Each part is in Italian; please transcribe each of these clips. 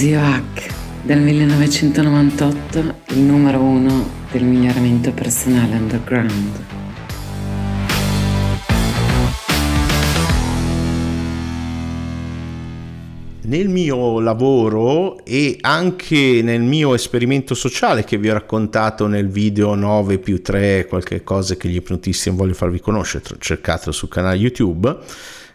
Zio Hack del 1998, il numero uno del miglioramento personale underground. Nel mio lavoro e anche nel mio esperimento sociale che vi ho raccontato nel video 9 più 3, qualche cosa che gli ipnotisti voglio farvi conoscere, cercatelo sul canale YouTube,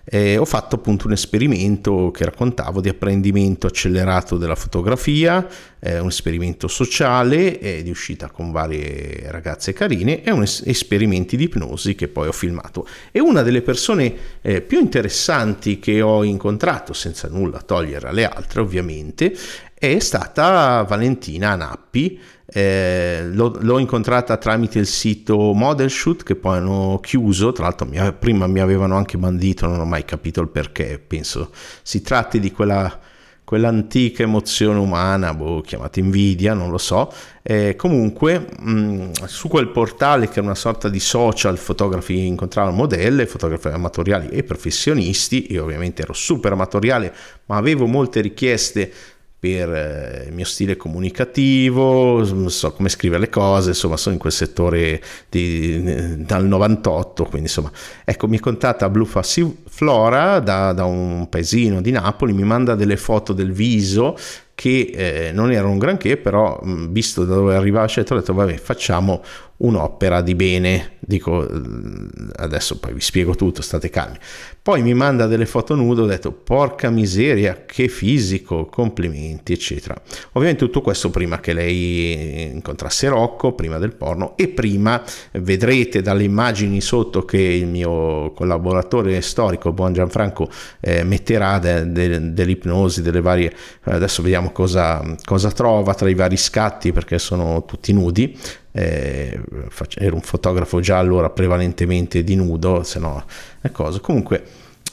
eh, ho fatto appunto un esperimento che raccontavo di apprendimento accelerato della fotografia, eh, un esperimento sociale eh, di uscita con varie ragazze carine e un es- esperimenti di ipnosi che poi ho filmato. E una delle persone eh, più interessanti che ho incontrato, senza nulla togliere alle altre ovviamente, è stata Valentina Nappi. Eh, l'ho, l'ho, incontrata tramite il sito Modelshoot che poi hanno chiuso, tra l'altro mi, prima mi avevano anche bandito, non ho mai capito il perché, penso si tratti di quella quell'antica emozione umana, boh, chiamata invidia, non lo so. Eh, comunque, mh, su quel portale che era una sorta di social, fotografi incontravano modelle, fotografi amatoriali e professionisti. Io ovviamente ero super amatoriale, ma avevo molte richieste per eh, il mio stile comunicativo, so come scrivere le cose, insomma sono in quel settore di, eh, dal 98, quindi insomma. Ecco, mi contatta Blue Flora da, da un paesino di Napoli, mi manda delle foto del viso che eh, non erano un granché, però mh, mm, visto da dove arrivava Scettro ho detto vabbè facciamo un'opera di bene, dico mm, adesso poi vi spiego tutto, state calmi. Poi mi manda delle foto nude, ho detto porca miseria, che fisico, complimenti eccetera. Ovviamente tutto questo prima che lei incontrasse Rocco, prima del porno e prima vedrete dalle immagini sotto che il mio collaboratore storico, buon Gianfranco, eh, metterà de, de, dell'ipnosi, delle varie, eh, adesso vediamo vediamo cosa, cosa trova tra i vari scatti perché sono tutti nudi eh, ero un fotografo già allora prevalentemente di nudo se no è cosa comunque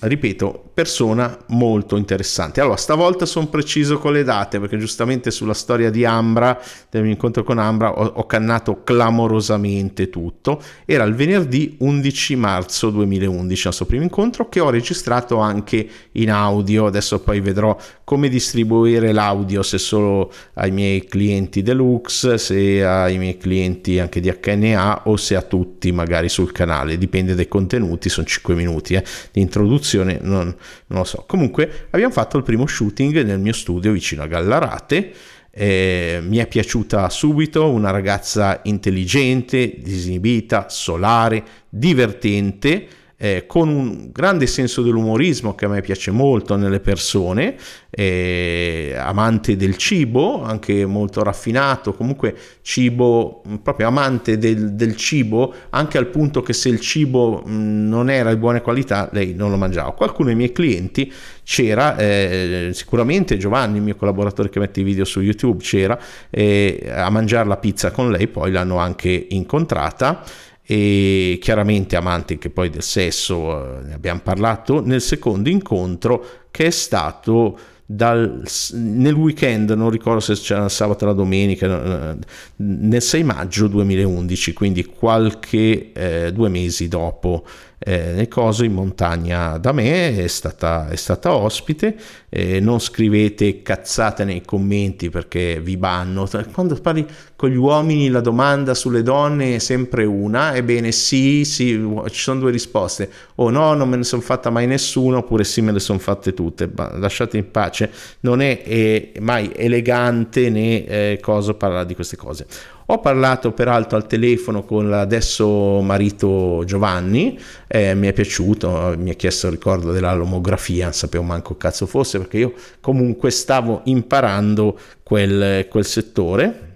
ripeto, persona molto interessante. Allora, stavolta sono preciso con le date perché giustamente sulla storia di Ambra, del mio incontro con Ambra, ho, ho, cannato clamorosamente tutto. Era il venerdì 11 marzo 2011 il nostro primo incontro che ho registrato anche in audio. Adesso poi vedrò come distribuire l'audio se solo ai miei clienti deluxe, se ai miei clienti anche di HNA o se a tutti magari sul canale, dipende dai contenuti, sono 5 minuti eh, di introduzione discussione, non, non lo so. Comunque abbiamo fatto il primo shooting nel mio studio vicino a Gallarate. Eh, mi è piaciuta subito, una ragazza intelligente, disinibita, solare, divertente eh, con un grande senso dell'umorismo che a me piace molto nelle persone, eh, amante del cibo, anche molto raffinato, comunque cibo, mm, proprio amante del, del cibo, anche al punto che se il cibo mh, mm, non era di buone qualità lei non lo mangiava. Qualcuno dei miei clienti c'era, eh, sicuramente Giovanni, il mio collaboratore che mette i video su YouTube, c'era eh, a mangiare la pizza con lei, poi l'hanno anche incontrata e chiaramente amante anche poi del sesso, eh, ne abbiamo parlato nel secondo incontro che è stato dal, nel weekend, non ricordo se c'era sabato o la domenica, eh, nel 6 maggio 2011, quindi qualche eh, due mesi dopo eh, nel coso in montagna da me, è stata, è stata ospite, eh, non scrivete cazzate nei commenti perché vi banno, quando parli con gli uomini la domanda sulle donne è sempre una, ebbene sì, sì, ci sono due risposte, o no, non me ne sono fatta mai nessuna, oppure sì, me le sono fatte tutte, ma lasciate in pace, non è, è mai elegante né eh, cosa parlare di queste cose. Ho parlato peraltro al telefono con l'adesso marito Giovanni, eh, mi è piaciuto, mi ha chiesto il ricordo della lomografia, non sapevo manco cazzo fosse perché io comunque stavo imparando quel, quel settore.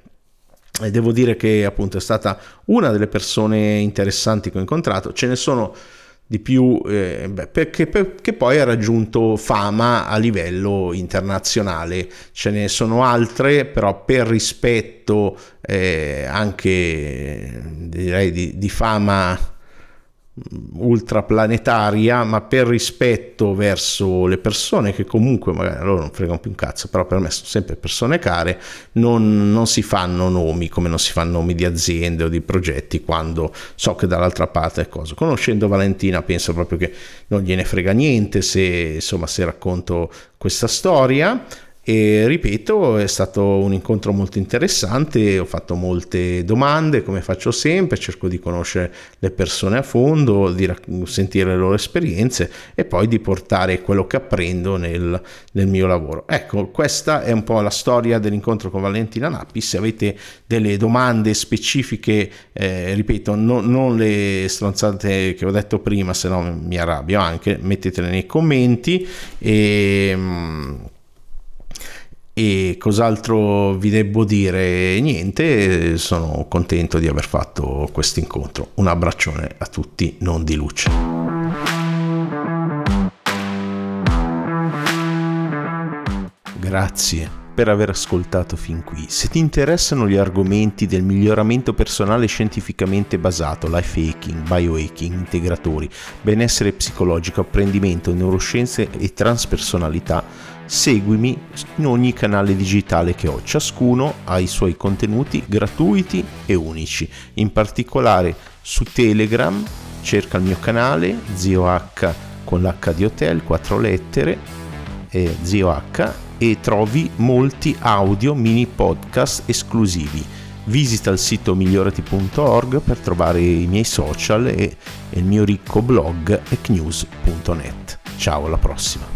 E devo dire che appunto è stata una delle persone interessanti che ho incontrato, ce ne sono di più eh, beh, perché, perché, poi ha raggiunto fama a livello internazionale ce ne sono altre però per rispetto eh, anche direi di, di fama Mm, ultraplanetaria, ma per rispetto verso le persone che comunque magari loro non fregano più un cazzo, però per me sono sempre persone care, non, non, si fanno nomi come non si fanno nomi di aziende o di progetti quando so che dall'altra parte è cosa. Conoscendo Valentina penso proprio che non gliene frega niente se, insomma, se racconto questa storia e ripeto è stato un incontro molto interessante, ho fatto molte domande come faccio sempre, cerco di conoscere le persone a fondo, di sentire le loro esperienze e poi di portare quello che apprendo nel, nel mio lavoro. Ecco, questa è un po' la storia dell'incontro con Valentina Nappi, se avete delle domande specifiche, eh, ripeto, no, non le stronzate che ho detto prima, se no mi arrabbio anche, mettetele nei commenti e ehm, e cos'altro vi devo dire? Niente, sono contento di aver fatto questo incontro. Un abbraccione a tutti, non di luce. Grazie per aver ascoltato fin qui. Se ti interessano gli argomenti del miglioramento personale scientificamente basato, life hacking, biohacking, integratori, benessere psicologico, apprendimento, neuroscienze e transpersonalità, seguimi in ogni canale digitale che ho. Ciascuno ha i suoi contenuti gratuiti e unici. In particolare su Telegram cerca il mio canale zio H con l'H di hotel, 4 lettere, eh, zio H e trovi molti audio mini podcast esclusivi. Visita il sito migliorati.org per trovare i miei social e, e il mio ricco blog ecnews.net. Ciao, alla prossima!